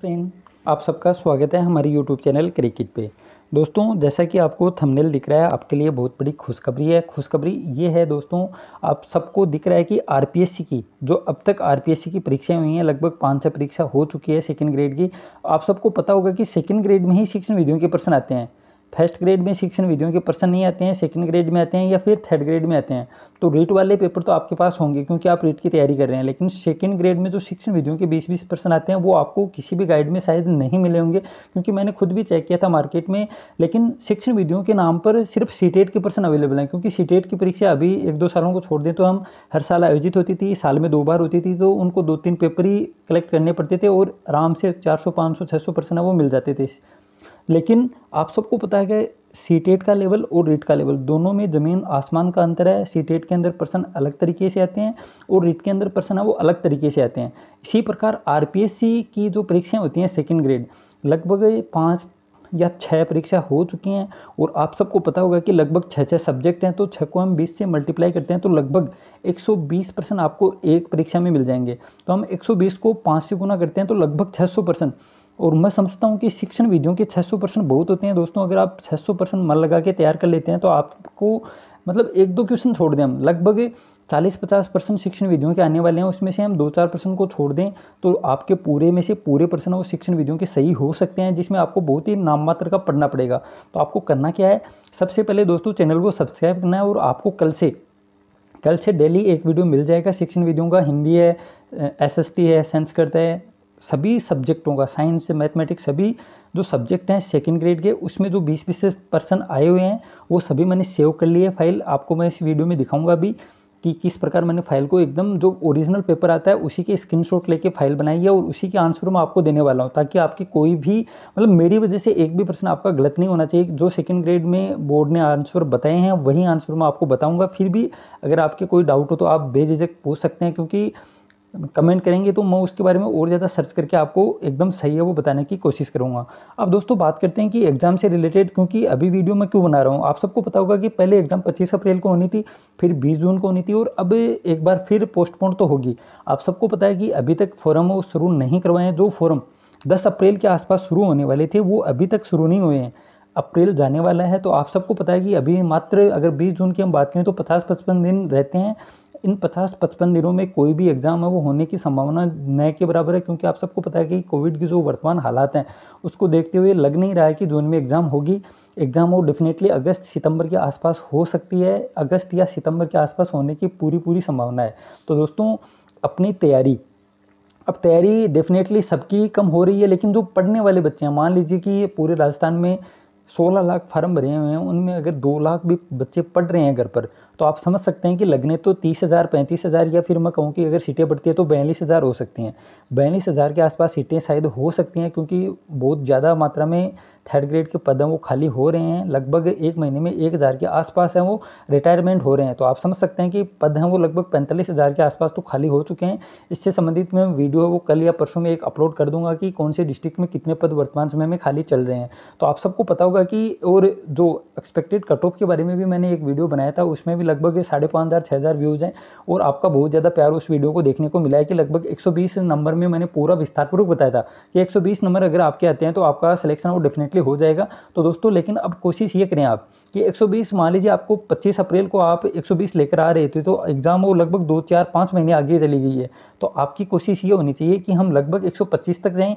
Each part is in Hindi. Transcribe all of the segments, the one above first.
फ्रेंड आप सबका स्वागत है हमारे यूट्यूब चैनल क्रिकेट पे दोस्तों जैसा कि आपको थंबनेल दिख रहा है आपके लिए बहुत बड़ी खुशखबरी है खुशखबरी ये है दोस्तों आप सबको दिख रहा है कि आरपीएससी की जो अब तक आरपीएससी की परीक्षाएं हुई हैं लगभग पाँच छः परीक्षा हो चुकी है सेकेंड ग्रेड की आप सबको पता होगा कि सेकेंड ग्रेड में ही शिक्षण विधियों के प्रश्न आते हैं फर्स्ट ग्रेड में शिक्षण विधियों के प्रश्न नहीं आते हैं सेकंड ग्रेड में आते हैं या फिर थर्ड ग्रेड में आते हैं तो रीट वाले पेपर तो आपके पास होंगे क्योंकि आप रीट की तैयारी कर रहे हैं लेकिन सेकंड ग्रेड में जो शिक्षण विधियों के बीस बीस प्रश्न आते हैं वो आपको किसी भी गाइड में शायद नहीं मिले होंगे क्योंकि मैंने खुद भी चेक किया था मार्केट में लेकिन शिक्षण विधियों के नाम पर सिर्फ सी e के प्रश्न अवेलेबल हैं क्योंकि सी e की परीक्षा अभी एक दो सालों को छोड़ दें तो हम हर साल आयोजित होती थी साल में दो बार होती थी तो उनको दो तीन पेपर ही कलेक्ट करने पड़ते थे और आराम से चार सौ पाँच सौ छः सौ वो मिल जाते थे लेकिन आप सबको पता है कि टेट का लेवल और रीट का लेवल दोनों में ज़मीन आसमान का अंतर है टेट के अंदर पर्सन अलग तरीके से आते हैं और रीट के अंदर पर्सन है वो अलग तरीके से आते हैं इसी प्रकार आर की जो परीक्षाएँ होती हैं सेकेंड ग्रेड लगभग पाँच या छः परीक्षा हो चुकी हैं और आप सबको पता होगा कि लगभग छः छः सब्जेक्ट हैं तो छः को हम बीस से मल्टीप्लाई करते हैं तो लगभग 120 परसेंट आपको एक परीक्षा में मिल जाएंगे तो हम 120 को पाँच से गुना करते हैं तो लगभग 600 परसेंट और मैं समझता हूँ कि शिक्षण विधियों के 600 परसेंट बहुत होते हैं दोस्तों अगर आप 600 परसेंट मन लगा के तैयार कर लेते हैं तो आपको मतलब एक दो क्वेश्चन छोड़ दें हम लगभग 40-50 परसेंट शिक्षण विधियों के आने वाले हैं उसमें से हम दो चार परसेंट को छोड़ दें तो आपके पूरे में से पूरे परसेंट वो शिक्षण विधियों के सही हो सकते हैं जिसमें आपको बहुत ही नाम मात्र का पढ़ना पड़ेगा तो आपको करना क्या है सबसे पहले दोस्तों चैनल को सब्सक्राइब करना है और आपको कल से कल से डेली एक वीडियो मिल जाएगा शिक्षण विधियों का हिंदी है एस एस टी है संस्कृत करता है सभी सब्जेक्टों का साइंस मैथमेटिक्स सभी जो सब्जेक्ट हैं सेकेंड ग्रेड के उसमें जो बीस बीस पर्सन आए हुए हैं वो सभी मैंने सेव कर लिए फाइल आपको मैं इस वीडियो में दिखाऊंगा भी कि किस प्रकार मैंने फाइल को एकदम जो ओरिजिनल पेपर आता है उसी के स्क्रीनशॉट लेके फाइल बनाई है और उसी के आंसर मैं आपको देने वाला हूँ ताकि आपकी कोई भी मतलब मेरी वजह से एक भी प्रश्न आपका गलत नहीं होना चाहिए जो सेकंड ग्रेड में बोर्ड ने आंसर बताए हैं वही आंसर मैं आपको बताऊँगा फिर भी अगर आपके कोई डाउट हो तो आप बेझिझक पूछ सकते हैं क्योंकि कमेंट करेंगे तो मैं उसके बारे में और ज़्यादा सर्च करके आपको एकदम सही है वो बताने की कोशिश करूँगा अब दोस्तों बात करते हैं कि एग्ज़ाम से रिलेटेड क्योंकि अभी वीडियो मैं क्यों बना रहा हूँ आप सबको पता होगा कि पहले एग्ज़ाम पच्चीस अप्रैल को होनी थी फिर बीस जून को होनी थी और अब एक बार फिर पोस्टपोन तो होगी आप सबको पता है कि अभी तक फॉरम वो शुरू नहीं करवाए हैं जो फॉरम दस अप्रैल के आसपास शुरू होने वाले थे वो अभी तक शुरू नहीं हुए हैं अप्रैल जाने वाला है तो आप सबको पता है कि अभी मात्र अगर 20 जून की हम बात करें तो 50-55 दिन रहते हैं इन पचास पचपन दिनों में कोई भी एग्ज़ाम है वो होने की संभावना न के बराबर है क्योंकि आप सबको पता है कि कोविड की जो वर्तमान हालात हैं उसको देखते हुए लग नहीं रहा है कि जून में एग्ज़ाम होगी एग्ज़ाम वो डेफिनेटली अगस्त सितंबर के आसपास हो सकती है अगस्त या सितंबर के आसपास होने की पूरी पूरी संभावना है तो दोस्तों अपनी तैयारी अब तैयारी डेफिनेटली सबकी कम हो रही है लेकिन जो पढ़ने वाले बच्चे हैं मान लीजिए कि पूरे राजस्थान में सोलह लाख फार्म भरे हुए हैं उनमें अगर दो लाख भी बच्चे पढ़ रहे हैं घर पर तो आप समझ सकते हैं कि लगने तो तीस हज़ार पैंतीस हज़ार या फिर मैं कहूँ कि अगर सीटें बढ़ती है तो बयालीस हज़ार हो सकती हैं बयालीस हज़ार के आसपास सीटें शायद हो सकती हैं क्योंकि बहुत ज़्यादा मात्रा में थर्ड ग्रेड के पद हैं वो खाली हो रहे हैं लगभग एक महीने में एक हज़ार के आसपास हैं वो रिटायरमेंट हो रहे हैं तो आप समझ सकते हैं कि पद हैं वो लगभग पैंतालीस हज़ार के आसपास तो खाली हो चुके हैं इससे संबंधित मैं वीडियो है वो कल या परसों में एक अपलोड कर दूंगा कि कौन से डिस्ट्रिक्ट में कितने पद वर्तमान समय में खाली चल रहे हैं तो आप सबको पता होगा कि और जो एक्सपेक्टेड कट ऑफ के बारे में भी मैंने एक वीडियो बनाया था उसमें भी लगभग साढ़े पाँच हज़ार छः हज़ार व्यूज़ हैं और आपका बहुत ज़्यादा प्यार उस वीडियो को देखने को मिला है कि लगभग 120 नंबर में मैंने पूरा विस्तारपूर्वक बताया था कि 120 नंबर अगर आपके आते हैं तो आपका सिलेक्शन वो डेफिनेटली हो जाएगा तो दोस्तों लेकिन अब कोशिश ये करें आप कि बीस मान लीजिए आपको पच्चीस अप्रैल को आप बीस लेकर आ रहे थे तो एग्ज़ाम वो लगभग दो चार पाँच महीने आगे चली गई है तो आपकी कोशिश ये होनी चाहिए कि हम लगभग पच्चीस तक जाएँ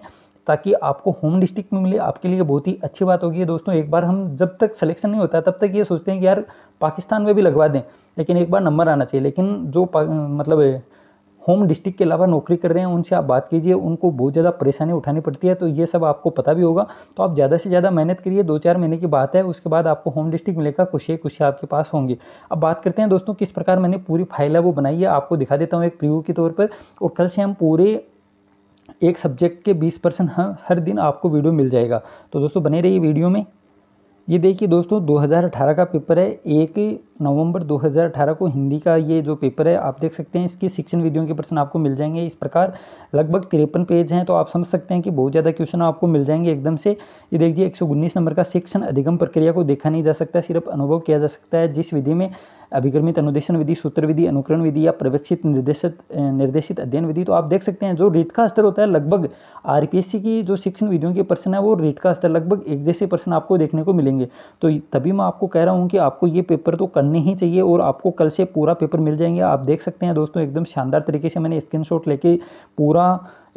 ताकि आपको होम डिस्ट्रिक्ट में मिले आपके लिए बहुत ही अच्छी बात होगी दोस्तों एक बार हम जब तक सिलेक्शन नहीं होता तब तक ये सोचते हैं कि यार पाकिस्तान में भी लगवा दें लेकिन एक बार नंबर आना चाहिए लेकिन जो मतलब होम डिस्ट्रिक्ट के अलावा नौकरी कर रहे हैं उनसे आप बात कीजिए उनको बहुत ज़्यादा परेशानी उठानी पड़ती है तो ये सब आपको पता भी होगा तो आप ज़्यादा से ज़्यादा मेहनत करिए दो चार महीने की बात है उसके बाद आपको होम डिस्ट्रिक्ट मिलेगा कुछ कुछ आपके पास होंगे अब बात करते हैं दोस्तों किस प्रकार मैंने पूरी फाइल है वो बनाई है आपको दिखा देता हूँ एक प्रीव्यू के तौर पर और कल से हम पूरे एक सब्जेक्ट के 20 परसेंट हर दिन आपको वीडियो मिल जाएगा तो दोस्तों बने रहिए वीडियो में ये देखिए दोस्तों 2018 का पेपर है एक नवंबर 2018 को हिंदी का ये जो पेपर है आप देख सकते हैं इसकी शिक्षण विधियों के प्रश्न आपको मिल जाएंगे इस प्रकार लगभग तिरपन पेज हैं तो आप समझ सकते हैं कि बहुत ज़्यादा क्वेश्चन आपको मिल जाएंगे एकदम से ये देखिए एक नंबर का शिक्षण अधिगम प्रक्रिया को देखा नहीं जा सकता सिर्फ अनुभव किया जा सकता है जिस विधि में अभिक्रमित अनुदेशन विधि सूत्र विधि अनुकरण विधि या प्रवेक्षित निर्देशित निर्देशित अध्ययन विधि तो आप देख सकते हैं जो रेट का स्तर होता है लगभग आरपीएससी की जो शिक्षण विधियों के प्रश्न है वो रेट का स्तर लगभग एक जैसे प्रश्न आपको देखने को मिलेंगे तो तभी मैं आपको कह रहा हूँ कि आपको ये पेपर तो करना बनने ही चाहिए और आपको कल से पूरा पेपर मिल जाएंगे आप देख सकते हैं दोस्तों एकदम शानदार तरीके से मैंने स्क्रीनशॉट लेके पूरा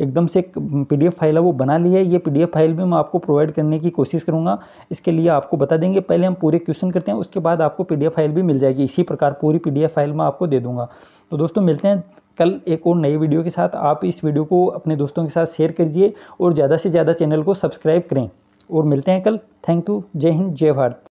एकदम से पीडीएफ फाइल है वो बना ली है ये पीडीएफ फाइल भी मैं आपको प्रोवाइड करने की कोशिश करूँगा इसके लिए आपको बता देंगे पहले हम पूरे क्वेश्चन करते हैं उसके बाद आपको एफ फाइल भी मिल जाएगी इसी प्रकार पूरी एफ फाइल मैं आपको दे दूँगा तो दोस्तों मिलते हैं कल एक और नई वीडियो के साथ आप इस वीडियो को अपने दोस्तों के साथ शेयर करिए और ज़्यादा से ज़्यादा चैनल को सब्सक्राइब करें और मिलते हैं कल थैंक यू जय हिंद जय भारत